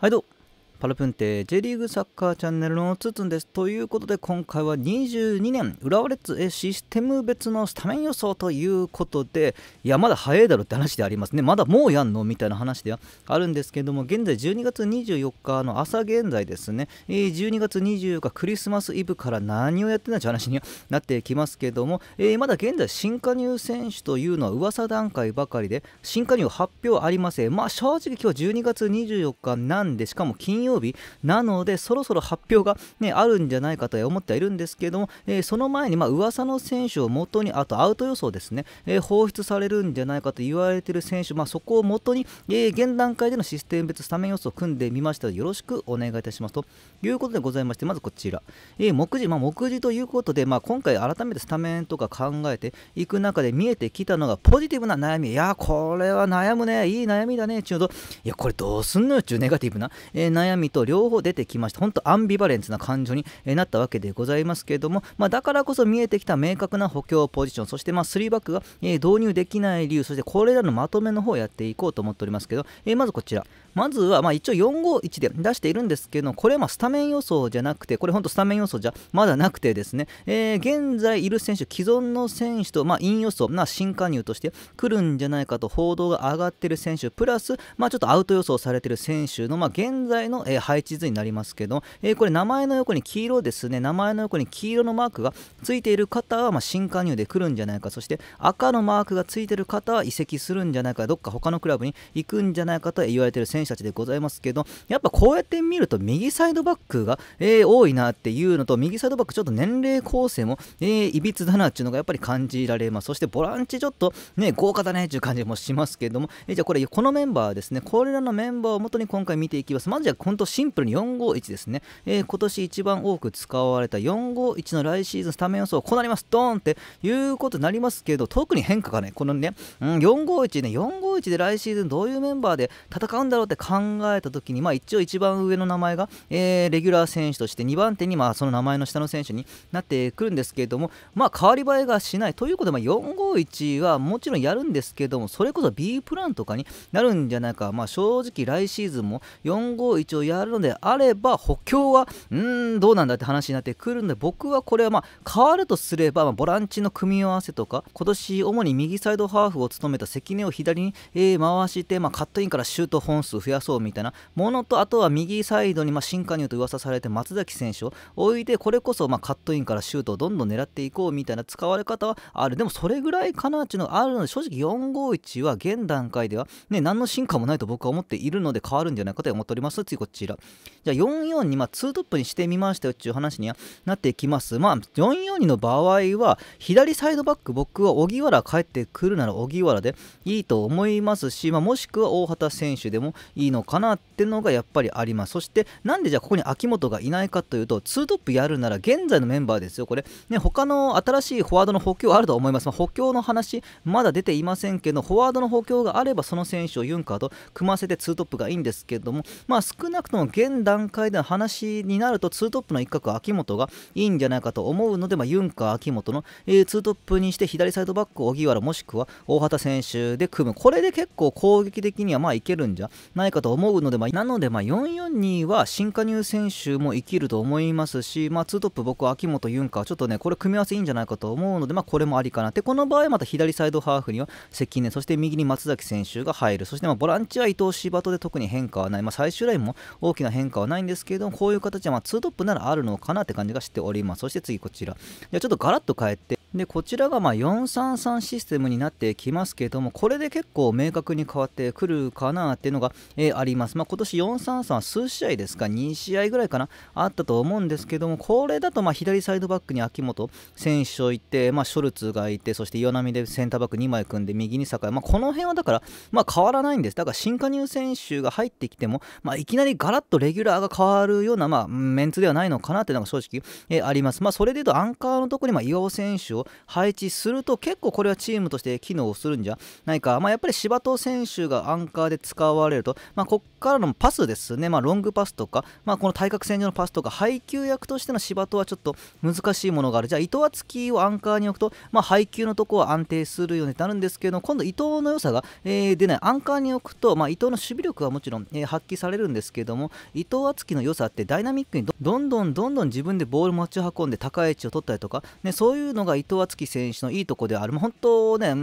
はいどうパルプンテ J リーグサッカーチャンネルのつつんです。ということで今回は22年浦和レッズシステム別のスタメン予想ということでいやまだ早いだろって話でありますねまだもうやんのみたいな話ではあるんですけども現在12月24日の朝現在ですね12月24日クリスマスイブから何をやってんだって話になってきますけども、えまだ現在新加入選手というのは噂段階ばかりで新加入発表ありませんまあ正直今日12月24日なんでしかも金曜曜日なので、そろそろ発表が、ね、あるんじゃないかと思ってはいるんですけども、えー、その前に、まあ、噂の選手をもとに、あとアウト予想ですね、えー、放出されるんじゃないかと言われている選手、まあ、そこをもとに、えー、現段階でのシステム別スタメン予想を組んでみましたので、よろしくお願いいたしますということでございまして、まずこちら、え目次、まあ、目次ということで、まあ、今回改めてスタメンとか考えていく中で見えてきたのがポジティブな悩み、いや、これは悩むね、いい悩みだね、ちゅうと、いや、これどうすんのよ、ちゅうネガティブな、え悩みみと両方出てきました本当アンビバレンスな感情になったわけでございますけれども、まあ、だからこそ見えてきた明確な補強ポジションそしてまあ3バックが導入できない理由そしてこれらのまとめの方をやっていこうと思っておりますけど、えまずこちらまずは、まあ、一応451で出しているんですけど、これはまスタメン予想じゃなくて、これ本当スタメン予想じゃまだなくてですね、えー、現在いる選手、既存の選手と、まあ、イン予想、まあ、新加入として来るんじゃないかと報道が上がってる選手、プラス、まあ、ちょっとアウト予想されてる選手の、まあ、現在の、え配置図になりますけど、えー、これ名前の横に黄色ですね、名前の横に黄色のマークがついている方は、ま新加入で来るんじゃないか、そして赤のマークがついている方は移籍するんじゃないか、どっか他のクラブに行くんじゃないかと言われている選手選手たちでございますけど、やっぱこうやって見ると、右サイドバックが、えー、多いなっていうのと、右サイドバック、ちょっと年齢構成も、えー、いびつだなっていうのがやっぱり感じられます。そしてボランチ、ちょっとね、豪華だねっていう感じもしますけども、えー、じゃあこれ、このメンバーですね、これらのメンバーを元に今回見ていきます。まずじゃあ、本当シンプルに451ですね。えー、今年一番多く使われた451の来シーズンスタメン予想、こうなります、ドーンっていうことになりますけど、特に変化がね、このね、うん、451ね、451で来シーズンどういうメンバーで戦うんだろうって考えた時に、まあ、一応一番上の名前が、えー、レギュラー選手として2番手に、まあ、その名前の下の選手になってくるんですけれども、まあ、変わり映えがしないということで、まあ、451はもちろんやるんですけどもそれこそ B プランとかになるんじゃないか、まあ、正直来シーズンも451をやるのであれば補強はうんどうなんだって話になってくるので僕はこれはまあ変わるとすれば、まあ、ボランチの組み合わせとか今年主に右サイドハーフを務めた関根を左に、えー、回して、まあ、カットインからシュート本数増やそうみたいなものとあとは右サイドにま新加入と噂されて松崎選手を置いてこれこそまカットインからシュートをどんどん狙っていこうみたいな使われ方はあるでもそれぐらいかなっていうのがあるので正直451は現段階ではね何の進化もないと僕は思っているので変わるんじゃないかと思っております次こちらじゃあ442まあ2トップにしてみましたよっていう話にはなっていきますまあ442の場合は左サイドバック僕は荻原帰ってくるなら荻原でいいと思いますし、まあ、もしくは大畑選手でもいいのかなっていうのがやっぱりあります。そして、なんでじゃあここに秋元がいないかというと、2トップやるなら現在のメンバーですよ、これ。ね、他の新しいフォワードの補強あると思います。まあ、補強の話、まだ出ていませんけど、フォワードの補強があれば、その選手をユンカーと組ませて2トップがいいんですけども、まあ、少なくとも現段階での話になると、2トップの一角、秋元がいいんじゃないかと思うので、まあ、ユンカー、秋元の、えー、2トップにして、左サイドバック、荻原もしくは大畑選手で組む。これで結構攻撃的にはまあいけるんじゃないかと思うので、まあ、なので、まあ、442は新加入選手も生きると思いますし、まあ、2トップ僕は秋元ユンカちょっとねこれ組み合わせいいんじゃないかと思うので、まあ、これもありかなでこの場合また左サイドハーフには関根そして右に松崎選手が入るそしてまボランチは伊藤柴田で特に変化はない、まあ、最終ラインも大きな変化はないんですけれどもこういう形はま2トップならあるのかなって感じがしておりますそして次こちらじゃちょっとガラッと変えてでこちらがま433システムになってきますけどもこれで結構明確に変わってくるかなっていうのがえー、あります。まあ、今年433は数試合ですか、2試合ぐらいかな、あったと思うんですけども、これだとま左サイドバックに秋元選手をいて、まあ、ショルツがいて、そして岩波でセンターバック2枚組んで、右に坂井、まあ、この辺はだから、ま変わらないんです。だから新加入選手が入ってきても、まいきなりガラッとレギュラーが変わるような、まメンツではないのかなっていうのが正直、えー、あります。まそれでいうと、アンカーのところにま岩尾選手を配置すると、結構これはチームとして機能するんじゃないか、まあ、やっぱり柴戸選手がアンカーで使われると、まあ、こからのパスですね、まあ、ロングパスとか、まあ、この対角線上のパスとか、配球役としての芝とはちょっと難しいものがある。じゃあ、伊藤敦樹をアンカーに置くと、まあ、配球のとこは安定するようになるんですけど、今度、伊藤の良さが、えー、出ない。アンカーに置くと、まあ、伊藤の守備力はもちろん、えー、発揮されるんですけども、伊藤敦樹の良さってダイナミックにどんどんどんどん自分でボール持ち運んで高い位置を取ったりとか、ね、そういうのが伊藤敦樹選手のいいとこである。まあ、本当ね、ア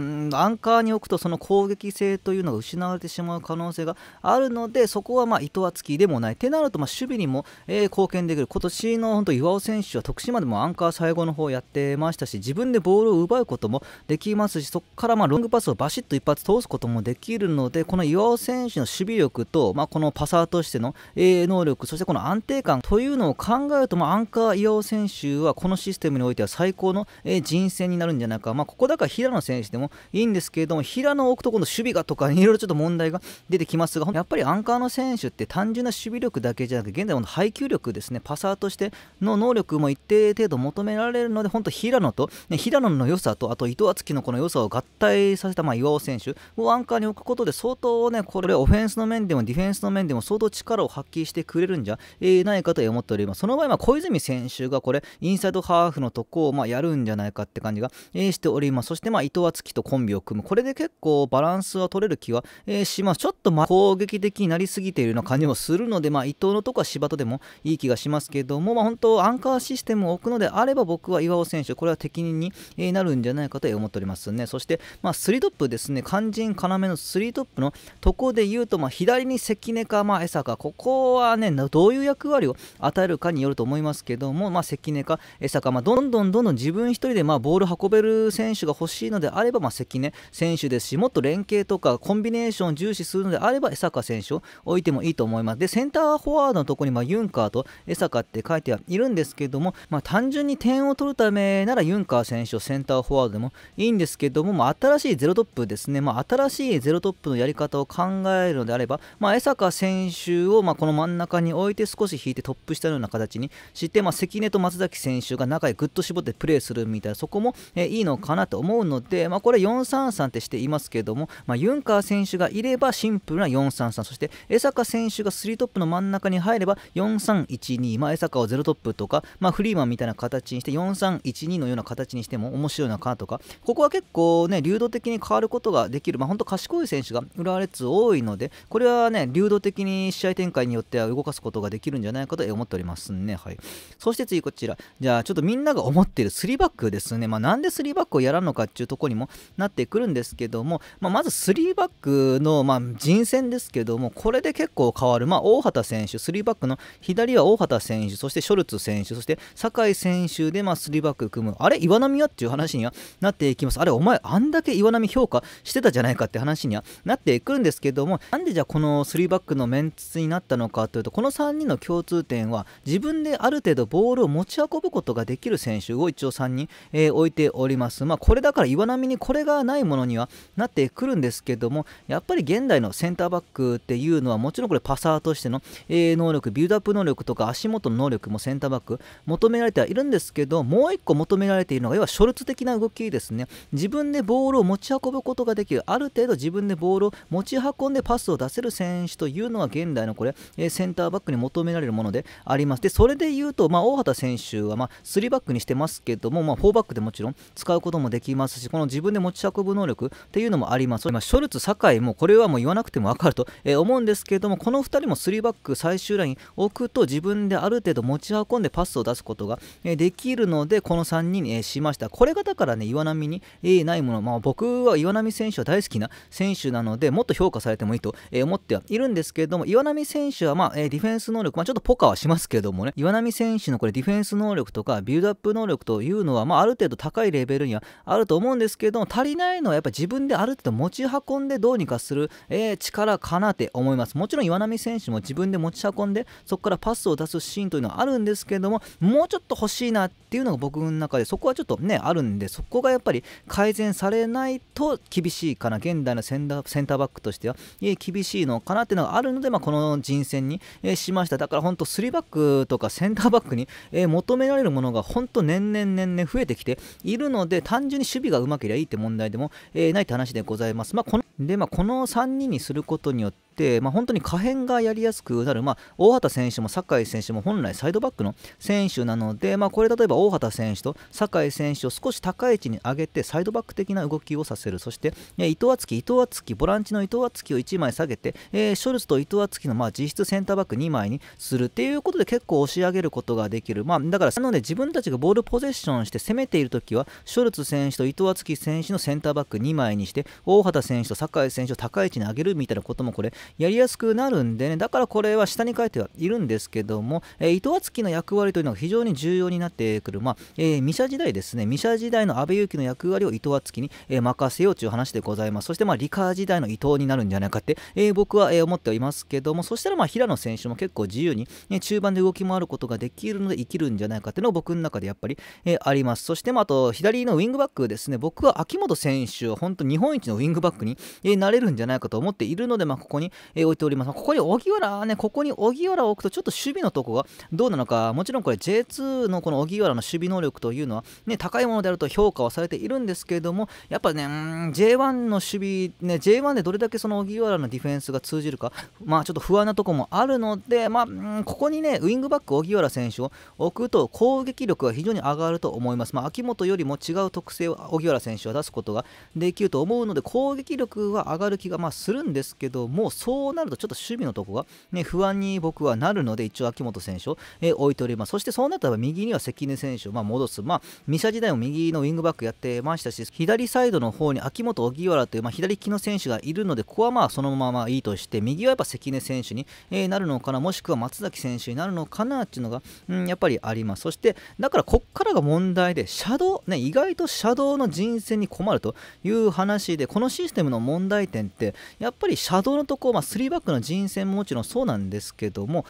ンカーに置くとその攻撃性というのが失われてしまう可能性があるので、そこはまあ糸厚きでもないってなるとまあ守備にも、えー、貢献できる今年の本当岩尾選手は徳島でもアンカー最後の方やってましたし自分でボールを奪うこともできますしそこからまあロングパスをバシッと一発通すこともできるのでこの岩尾選手の守備力と、まあ、このパサーとしての、えー、能力そしてこの安定感というのを考えると、まあ、アンカー岩尾選手はこのシステムにおいては最高の、えー、人選になるんじゃないか、まあ、ここだから平野選手でもいいんですけれども平野を置くと今度守備がとかいろいろちょっと問題が出てきますがやっぱりアンカー他の選手って単純な守備力だけじゃなくて現在の配球力ですねパサーとしての能力も一定程度求められるので本当平野と、ね、平野の良さとあと伊藤敦樹のこの良さを合体させた、まあ、岩尾選手をアンカーに置くことで相当ねこれオフェンスの面でもディフェンスの面でも相当力を発揮してくれるんじゃないかと思っておりますその場合、は小泉選手がこれインサイドハーフのとこを、まあ、やるんじゃないかって感じが、えしておりますそして、まあ、伊藤敦樹とコンビを組むこれで結構バランスは取れる気は、えしますちょっと、まあ、攻撃的になりりすぎているような感じもするので、まあ、伊藤のとこは芝田でもいい気がしますけども、まあ、本当、アンカーシステムを置くのであれば、僕は岩尾選手、これは適任になるんじゃないかと思っておりますね。そして、まあ、トップですね、肝心要の3トップのとこで言うと、まあ、左に関根か、まあ、江坂、ここはね、どういう役割を与えるかによると思いますけども、まあ、関根か江坂、まあ、どんどんどんどん自分一人でまあボール運べる選手が欲しいのであれば、まあ、関根選手ですし、もっと連携とかコンビネーションを重視するのであれば、江坂選手を置いてもいいと思います。で、センターフォワードのところに、まあ、ユンカーとエサカって書いてはいるんですけども、まあ、単純に点を取るためならユンカー選手をセンターフォワードでもいいんですけども、まあ、新しいゼロトップですね、まあ、新しいゼロトップのやり方を考えるのであれば、まあ、サカ選手をまあこの真ん中に置いて少し引いてトップしたような形にして、まあ、関根と松崎選手が中へぐっと絞ってプレーするみたいな、そこも、えいいのかなと思うので、まあ、これ4-3-3ってしていますけども、まあ、ユンカー選手がいればシンプルな4-3-3、そして江坂選手が3トップの真ん中に入れば4312、まあ、江坂を0トップとか、まあ、フリーマンみたいな形にして4312のような形にしても面白いのかとかここは結構ね流動的に変わることができる、まあ、本当賢い選手が浦和レッズ多いのでこれはね流動的に試合展開によっては動かすことができるんじゃないかと思っておりますね。はい、そして次こちらじゃあちょっとみんなが思っている3バックですね、まあ、なんで3バックをやらんのかっていうところにもなってくるんですけども、まあ、まず3バックの、まあ、人選ですけどもこれれで結構変わる、まあ、大畑選手、3バックの左は大畑選手、そしてショルツ選手、そして酒井選手でまあ3バック組む、あれ、岩波はっていう話にはなっていきます、あれ、お前、あんだけ岩波評価してたじゃないかって話にはなっていくんですけども、なんでじゃあこの3バックのメンツになったのかというと、この3人の共通点は、自分である程度ボールを持ち運ぶことができる選手を一応3人、えー、置いております。まあ、これだから岩波にこれがないものにはなってくるんですけども、やっぱり現代のセンターバックっていうののはもちろんこれパサーとしての、え能力ビルドアップ能力とか足元の能力もセンターバック求められてはいるんですけどもう1個求められているのが要はショルツ的な動きですね自分でボールを持ち運ぶことができるある程度自分でボールを持ち運んでパスを出せる選手というのは現代のこれ、えセンターバックに求められるものでありますでそれで言うと、まあ、大畑選手は、まあ、3バックにしてますけども、まあ、4バックでもちろん使うこともできますしこの自分で持ち運ぶ能力っていうのもあります、まあ、ショルツ、酒井もこれはもう言わなくても分かると、え思うんですですけれどもこの2人も3バック最終ライン置くと自分である程度持ち運んでパスを出すことができるのでこの3人にしましたこれがだからね岩波にないもの、まあ、僕は岩波選手は大好きな選手なのでもっと評価されてもいいと思ってはいるんですけれども岩波選手はまあディフェンス能力、まあ、ちょっとポカはしますけどもね岩波選手のこれディフェンス能力とかビルドアップ能力というのは、まあ、ある程度高いレベルにはあると思うんですけれども足りないのはやっぱ自分である程度持ち運んでどうにかする、え力かなって思いますいますもちろん岩波選手も自分で持ち運んでそこからパスを出すシーンというのはあるんですけどももうちょっと欲しいなっていうのが僕の中でそこはちょっとねあるんでそこがやっぱり改善されないと厳しいかな現代のセンターバックとしては厳しいのかなっていうのがあるので、まあ、この人選にしましただから本当3バックとかセンターバックに求められるものが本当年々年々増えてきているので単純に守備がうまければいいって問題でもないって話でございます。まあで、まあ、この3人にすることによって、まあ、本当に可変がやりやすくなる、まあ、大畑選手も酒井選手も本来サイドバックの選手なので、まあ、これ例えば大畑選手と酒井選手を少し高い位置に上げてサイドバック的な動きをさせるそして、ね、伊藤敦樹伊藤敦樹ボランチの伊藤敦樹を1枚下げて、えー、ショルツと伊藤敦樹の、まあ、実質センターバック2枚にするっていうことで結構押し上げることができる、まあ、だからなので自分たちがボールポゼッションして攻めているときはショルツ選手と伊藤敦樹選手のセンターバック2枚にして大畑選手と酒井高い選手を高い位置に上げるみたいなこともこれやりやすくなるんでねだからこれは下に書いてはいるんですけども、えー、伊藤敦樹の役割というのが非常に重要になってくる、まあえー、ミシャ時代ですねミシャ時代の阿部勇樹の役割を伊藤敦樹に、えー、任せようという話でございますそして、まあ、リカ時代の伊藤になるんじゃないかって、えー、僕は、えー、思ってはいますけどもそしたら、まあ、平野選手も結構自由に、ね、中盤で動き回ることができるので生きるんじゃないかっていうのを僕の中でやっぱり、えー、ありますそして、まあ、あと左のウィングバックですね僕は秋元選手本当日本一のウィングバックにえー、なれるんじゃないかと思っているので、まあ、ここに、えー、置いております。まここに荻原ね、ここに荻原を置くと、ちょっと守備のとこがどうなのか、もちろんこれ J2 のこの荻原の守備能力というのは、ね、高いものであると評価はされているんですけれども、やっぱね、ん、J1 の守備、ね、J1 でどれだけその荻原のディフェンスが通じるか、まあ、ちょっと不安なとこもあるので、まあ、ここにね、ウィングバック荻原選手を置くと、攻撃力が非常に上がると思います。まあ、秋元よりも違う特性を荻原選手は出すことができると思うので、攻撃力は上がる気がまあするんですけどもうそうなるとちょっと守備のとこが、ね、不安に僕はなるので一応秋元選手を、え置いておりますそしてそうなったら右には関根選手をま戻す、まあ、ミサ時代も右のウィングバックやってましたし左サイドの方に秋元荻原という、まあ、左利きの選手がいるのでここはまあそのままいいとして右はやっぱ関根選手に、えなるのかなもしくは松崎選手になるのかなっていうのが、うん、やっぱりありますそしてだからこっからが問題でシャドウ、ね、意外とシャドウの人選に困るという話でこのシステムの問題問題点ってやっぱりシャドウのところ、まあ、3バックの人選ももちろんそうなんですけども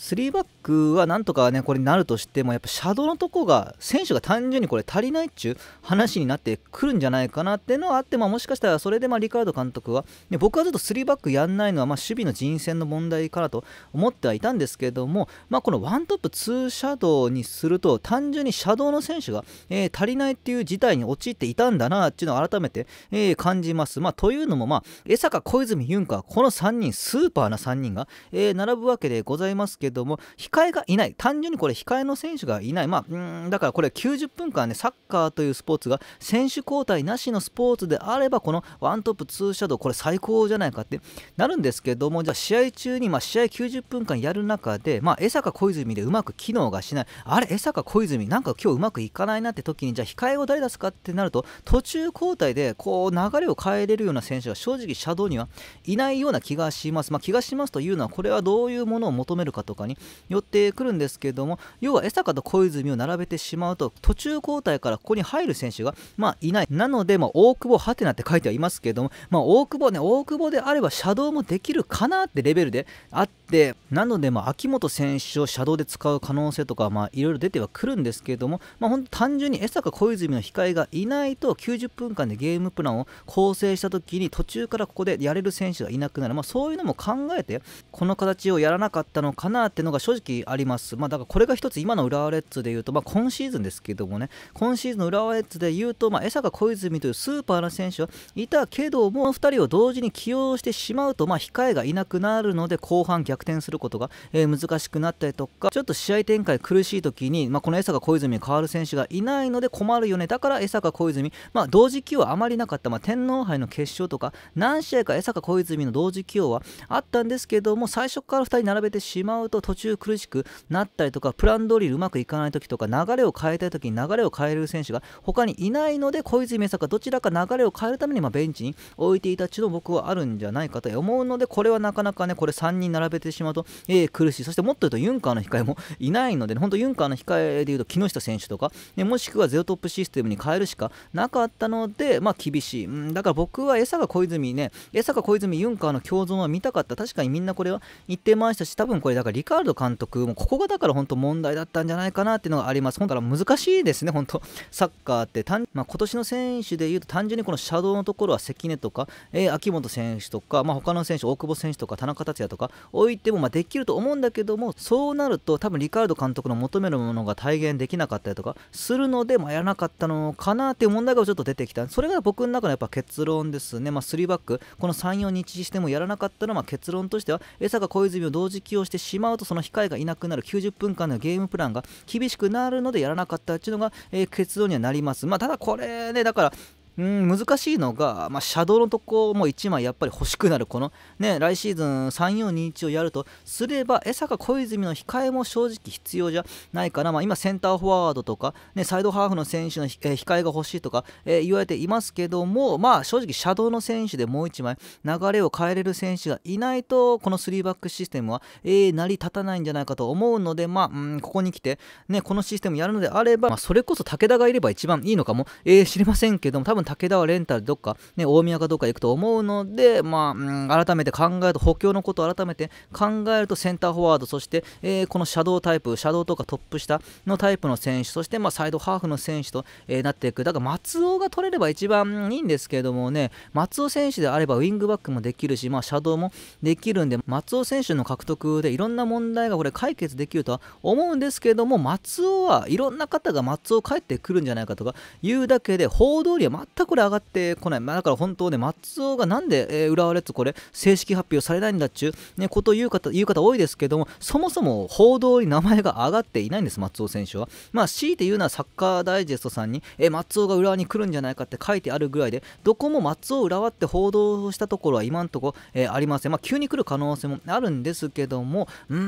3バックはなんとかねこれになるとしてもやっぱシャドウのとこが選手が単純にこれ足りないっちゅう話になってくるんじゃないかなっていうのはあって、まあ、もしかしたらそれでまあリカード監督は、ね、僕はずっと3バックやんないのはまあ守備の人選の問題かなと思ってはいたんですけども、まあ、この1トップ2シャドウにすると単純にシャドウの選手が、えー、足りないっていう事態に陥っていたんだなっていうのを改めて、えー、感じます。まあ、というのも、まあ、江坂小泉ユンカこの3人スーパーな3人が、えー、並ぶわけでございますけどけども控えがいない単純にこれ控えの選手がいないまあうんだからこれ90分間ねサッカーというスポーツが選手交代なしのスポーツであればこのワントップツーシャドウこれ最高じゃないかってなるんですけどもじゃあ試合中に、まあ、試合90分間やる中で、まあ、江坂小泉でうまく機能がしないあれ江坂小泉なんか今日うまくいかないなって時にじゃあ控えを誰出すかってなると途中交代でこう流れを変えれるような選手が正直シャドウにはいないような気がします、まあ、気がしますというのはこれはどういうものを求めるかとかに寄ってくるんですけども要は江坂と小泉を並べてしまうと途中交代からここに入る選手が、まあ、いないなので、まあ、大久保はてなって書いてはいますけども、まあ、大久保ね大久保であればシャドウもできるかなってレベルであってなので、まあ、秋元選手をシャドウで使う可能性とか、まあ、いろいろ出てはくるんですけども、まあ、本当単純に江坂小泉の控えがいないと90分間でゲームプランを構成した時に途中からここでやれる選手がいなくなる、まあ、そういうのも考えてこの形をやらなかったのかなってのが正直あります。まあ、だからこれが一つ今の浦和レッズでいうと、まあ、今シーズンですけどもね、今シーズンの浦和レッズでいうと、まあ、江坂小泉というスーパーな選手はいたけども、2人を同時に起用してしまうと、まあ、控えがいなくなるので、後半逆転することが、えー、難しくなったりとか、ちょっと試合展開苦しい時に、まあ、この江坂小泉に代わる選手がいないので困るよね。だから江坂小泉、まあ、同時起用はあまりなかった、まあ、天皇杯の決勝とか、何試合か江坂小泉の同時起用はあったんですけども、最初から2人並べてしまうと途中苦しくなったりとかプラン通りうまくいかない時とか流れを変えたい時に流れを変える選手が他にいないので小泉さんがどちらか流れを変えるためにまベンチに置いていたちの僕はあるんじゃないかと思うのでこれはなかなかねこれ3人並べてしまうと、えー、苦しいそしてもっと言うとユンカーの控えもいないので、ね、本当ユンカーの控えでいうと木下選手とか、ね、もしくはゼロトップシステムに変えるしかなかったのでまあ厳しい、うん、だから僕は餌が小泉ね餌が小泉ユンカーの共存は見たかった確かにみんなこれは言ってましたし多分これだからリカード監督もここがだから本当問題だったんじゃないかなっていうのがあります。本当難しいですね、本当サッカーって単、まあ、今年の選手でいうと単純にこのシャドウのところは関根とか、えー、秋元選手とか、まあ、他の選手、大久保選手とか田中達也とか置いてもまできると思うんだけどもそうなると多分リカード監督の求めるものが体現できなかったりとかするので、まあ、やらなかったのかなっていう問題がちょっと出てきたそれが僕の中のやっぱ結論ですね、まあ、3バックこの34日してもやらなかったのはま結論としては江坂小泉を同時起用してしまううとその控えがいなくなる90分間のゲームプランが厳しくなるのでやらなかったっていうのが、えー、結論にはなります。まあ、ただこれね、だからうん難しいのが、まあ、シャドウのとこも1枚やっぱり欲しくなるこのね来シーズン3421をやるとすれば江坂小泉の控えも正直必要じゃないかな、まあ、今センターフォワードとか、ね、サイドハーフの選手の、控えが欲しいとか、えー、言われていますけども、まあ、正直シャドウの選手でもう1枚流れを変えれる選手がいないとこの3バックシステムは、えー、成り立たないんじゃないかと思うので、まあ、うんここに来て、ね、このシステムやるのであれば、まあ、それこそ武田がいれば一番いいのかも、えー、知りませんけども多分武田はレンタルどっか、ね、大宮かどっか行くと思うので、まあ、改めて考えると、補強のことを改めて考えると、センターフォワード、そして、えー、このシャドウタイプ、シャドウとかトップ下のタイプの選手、そして、まあ、サイドハーフの選手と、えー、なっていく。だから、松尾が取れれば一番いいんですけれどもね、松尾選手であれば、ウィングバックもできるし、まあ、シャドウもできるんで、松尾選手の獲得でいろんな問題がこれ解決できるとは思うんですけれども、松尾はいろんな方が松尾帰ってくるんじゃないかとかいうだけで、報道全くこれ上がってこない。まあ、だから本当ね、松尾がなんで、えー、浦和レッズこれ、正式発表されないんだっちゅう、ね、ことを言う方、言う方多いですけども、そもそも報道に名前が上がっていないんです、松尾選手は。まあ、強いて言うのはサッカーダイジェストさんに、えー、松尾が浦和に来るんじゃないかって書いてあるぐらいで、どこも松尾浦和って報道したところは今んとこ、えー、ありません。まあ、急に来る可能性もあるんですけども、うー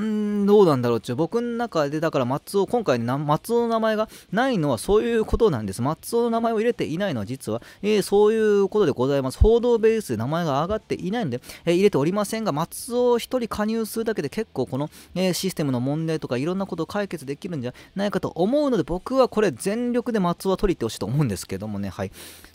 ん、どうなんだろうっちゅう、僕の中で、だから松尾、今回、松尾の名前がないのはそういうことなんです。松尾の名前を入れていないのは実はは、えー、そういうことでございます。報道ベースで名前が上がっていないので、えー、入れておりませんが、松尾1人加入するだけで結構この、えー、システムの問題とかいろんなことを解決できるんじゃないかと思うので、僕はこれ全力で松尾は取りってほしいと思うんですけどもね、はい。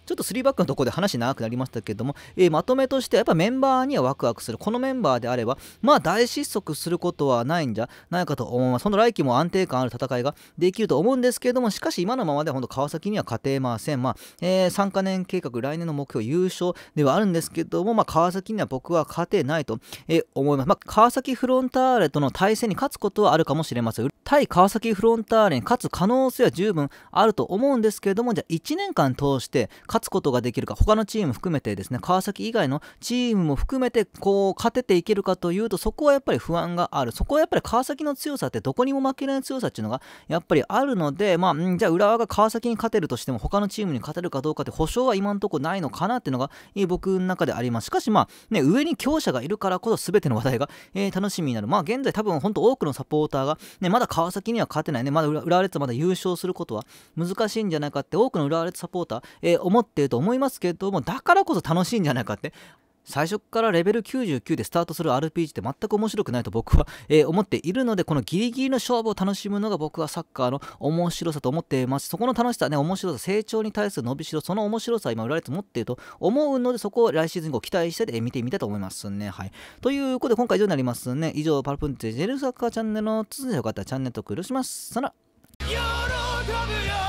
ちょっと3バックのところで話長くなりましたけども、えー、まとめとしてはやっぱメンバーにはワクワクするこのメンバーであればまあ大失速することはないんじゃないかと思いますその来季も安定感ある戦いができると思うんですけれどもしかし今のままでは本当川崎には勝てませんまあ、えー、3カ年計画来年の目標優勝ではあるんですけども、まあ、川崎には僕は勝てないと、えー、思います、まあ、川崎フロンターレとの対戦に勝つことはあるかもしれません対川崎フロンターレに勝つ可能性は十分あると思うんですけれどもじゃあ1年間通して勝勝つことができるか他のチーム含めてですね川崎以外のチームも含めてこう勝てていけるかというとそこはやっぱり不安があるそこはやっぱり川崎の強さってどこにも負けない強さっていうのがやっぱりあるのでまあじゃあ浦和が川崎に勝てるとしても他のチームに勝てるかどうかって保証は今のところないのかなっていうのが僕の中でありますしかしまあね上に強者がいるからこそ全ての話題が、えー、楽しみになるまあ現在多分本当多くのサポーターがねまだ川崎には勝てないねまだ浦和レッズまだ優勝することは難しいんじゃないかって多くの浦和レッズサポーター、えー、思ってってると思いますけどもだからこそ楽しいんじゃないかって最初からレベル99でスタートする RPG って全く面白くないと僕は、えー、思っているので、このギリギリの勝負を楽しむのが僕はサッカーの面白さと思っています。そこの楽しさ、ね、面白さ、成長に対する伸びしろ、その面白さは今、売られて持っていると思うので、そこを来シーズン後期待して、え見てみたいと思いますね。はい。ということで、今回以上になりますね。以上、パルプンテジェルサッカーチャンネルの続いてよかったらチャンネル登録よろします。さよなら。